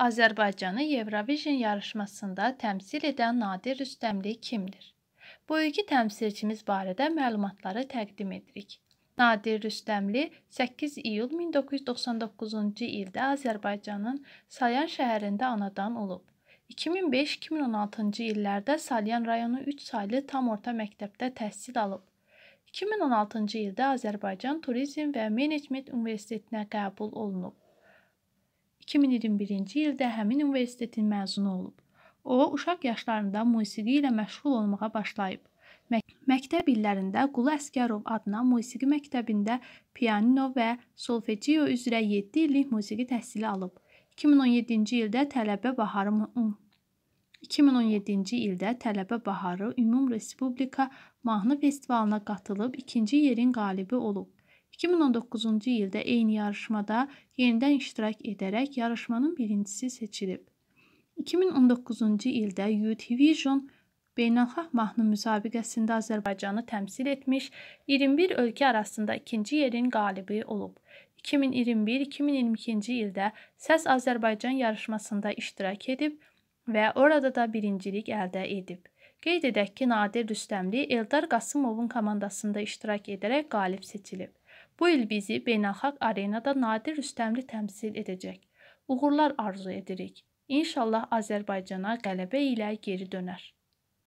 Azərbaycanı Eurovision yarışmasında təmsil edən Nadir Rüstəmli kimdir? Bu iki təmsilçimiz barədə məlumatları təqdim edirik. Nadir Rüstəmli 8 iyul 1999-cu ildə Azərbaycanın Sayan şəhərində anadan olub. 2005-2016-cı illərdə Salyan rayonu 3 saylı tam orta məktəbdə təhsil alıb. 2016-cı ildə Azərbaycan Turizm və Menecment Universitetinə qəbul olunub. 2021-ci ildə həmin universitetin məzunu olub. O, uşaq yaşlarında musiqi ilə məşğul olmağa başlayıb. Məktəb illərində Qulu Əskərov adına musiqi məktəbində pianino və solfejiyo üzrə 7 illik musiqi təhsili alıb. 2017-ci ildə tələbə baharı 2017-ci ildə Tələbə Baharı Ümumrespublika mahnı festivalına qatılıb ikinci yerin qalibi olub. 2019-cu ildə eyni yarışmada yenidən iştirak edərək yarışmanın birincisi seçilib. 2019-cu ildə Eurovision beynəlxalq mahnı müsabiqəsində Azərbaycanı təmsil etmiş, 21 ölkə arasında ikinci yerin qalibi olub. 2021-2022-ci ildə Səs Azərbaycan yarışmasında iştirak edib və orada da birincilik əldə edib. Qeyd edək ki, Nadir Rüstəmli Eldar Qasımovun komandasında iştirak edərək qalib seçilib. Bu il bizi beynəlxalq arenada Nadir Rüstəmli təmsil edəcək. Uğurlar arzu edirik. İnşallah Azərbaycana qələbə ilə geri dönər.